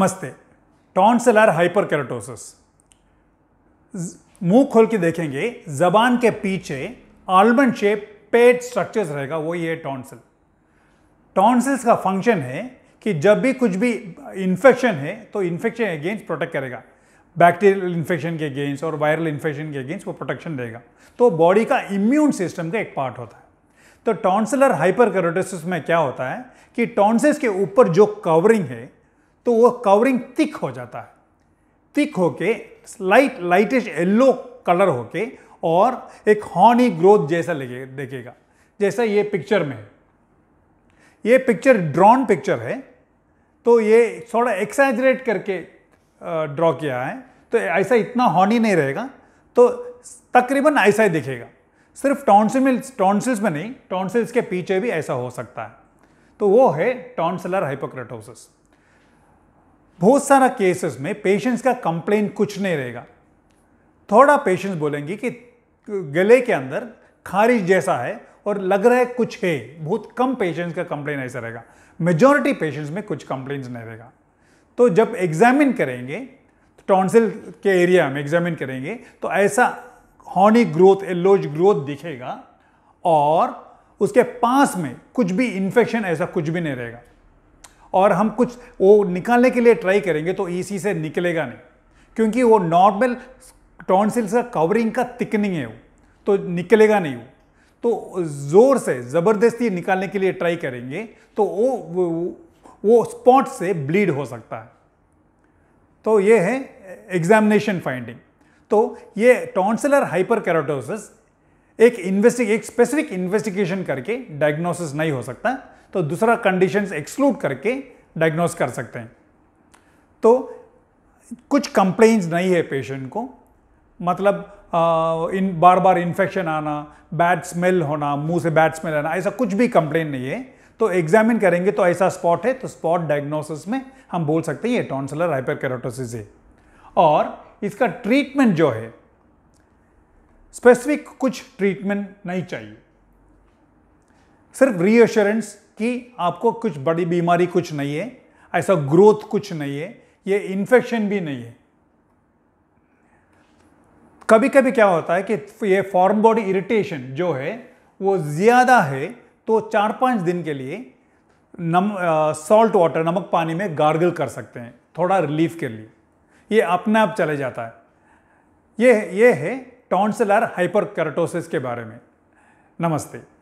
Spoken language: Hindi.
नमस्ते टॉन्सलर हाइपरकेराटोसिस मुंह खोल के देखेंगे जबान के पीछे आलमंड शेप पेट स्ट्रक्चर्स रहेगा वो ये टॉन्सिल टॉन्सिल्स का फंक्शन है कि जब भी कुछ भी इन्फेक्शन है तो इन्फेक्शन अगेंस्ट प्रोटेक्ट करेगा बैक्टीरियल इन्फेक्शन के अगेंस्ट और वायरल इन्फेक्शन के अगेंस्ट वो प्रोटेक्शन देगा तो बॉडी का इम्यून सिस्टम का एक पार्ट होता है तो टॉन्सलर हाइपरकेराटोसिस में क्या होता है कि टॉन्सिल्स के ऊपर जो कवरिंग है तो वो कवरिंग थिक हो जाता है थिक होके लाइट लाइटिश येल्लो कलर होके और एक हॉर्नी ग्रोथ जैसा लगे देखेगा जैसा ये पिक्चर में है ये पिक्चर ड्रॉन पिक्चर है तो ये थोड़ा एक्साइजरेट करके ड्रॉ किया है तो ऐसा इतना हॉर्नी नहीं रहेगा तो तकरीबन ऐसा ही दिखेगा सिर्फ टॉन्सिल में टॉन्सिल्स में नहीं टॉन्सिल्स के पीछे भी ऐसा हो सकता है तो वो है टॉन्सिलर हाइपोक्रेटोसिस बहुत सारा केसेस में पेशेंट्स का कंप्लेन कुछ नहीं रहेगा थोड़ा पेशेंट्स बोलेंगे कि गले के अंदर खारिश जैसा है और लग रहा है कुछ है बहुत कम पेशेंट्स का कंप्लेन ऐसा रहेगा मेजोरिटी पेशेंट्स में कुछ कंप्लेन नहीं रहेगा तो जब एग्जामिन करेंगे तो टॉन्सिल के एरिया में एग्जामिन करेंगे तो ऐसा हॉर्नी ग्रोथ एलोज ग्रोथ दिखेगा और उसके पास में कुछ भी इन्फेक्शन ऐसा कुछ भी नहीं रहेगा और हम कुछ वो निकालने के लिए ट्राई करेंगे तो ईसी से निकलेगा नहीं क्योंकि वो नॉर्मल टॉन्सिल्स का कवरिंग का थिकनिंग है वो तो निकलेगा नहीं वो तो ज़ोर से ज़बरदस्ती निकालने के लिए ट्राई करेंगे तो वो वो, वो स्पॉट से ब्लीड हो सकता है तो ये है एग्जामिनेशन फाइंडिंग तो ये टॉन्सिलर हाइपर एक इन्वेस्टिग एक स्पेसिफिक इन्वेस्टिगेशन करके डायग्नोसिस नहीं हो सकता तो दूसरा कंडीशन एक्सक्लूड करके डायग्नोस कर सकते हैं तो कुछ कंप्लेन्स नहीं है पेशेंट को मतलब आ, इन बार बार इन्फेक्शन आना बैड स्मेल होना मुंह से बैड स्मेल आना ऐसा कुछ भी कंप्लेन नहीं है तो एग्जामिन करेंगे तो ऐसा स्पॉट है तो स्पॉट डायग्नोसिस में हम बोल सकते हैं ये टॉन्सलर हाइपरकेरोटोसिस है और इसका ट्रीटमेंट जो है स्पेसिफिक कुछ ट्रीटमेंट नहीं चाहिए सिर्फ रीअश्योरेंस कि आपको कुछ बड़ी बीमारी कुछ नहीं है ऐसा ग्रोथ कुछ नहीं है ये इन्फेक्शन भी नहीं है कभी कभी क्या होता है कि ये फॉर्म बॉडी इरिटेशन जो है वो ज़्यादा है तो चार पाँच दिन के लिए नम सॉल्ट वाटर नमक पानी में गार्गल कर सकते हैं थोड़ा रिलीफ के लिए ये अपने आप चले जाता है ये ये है टॉन्सिलर हाइपरकेराटोसिस के बारे में नमस्ते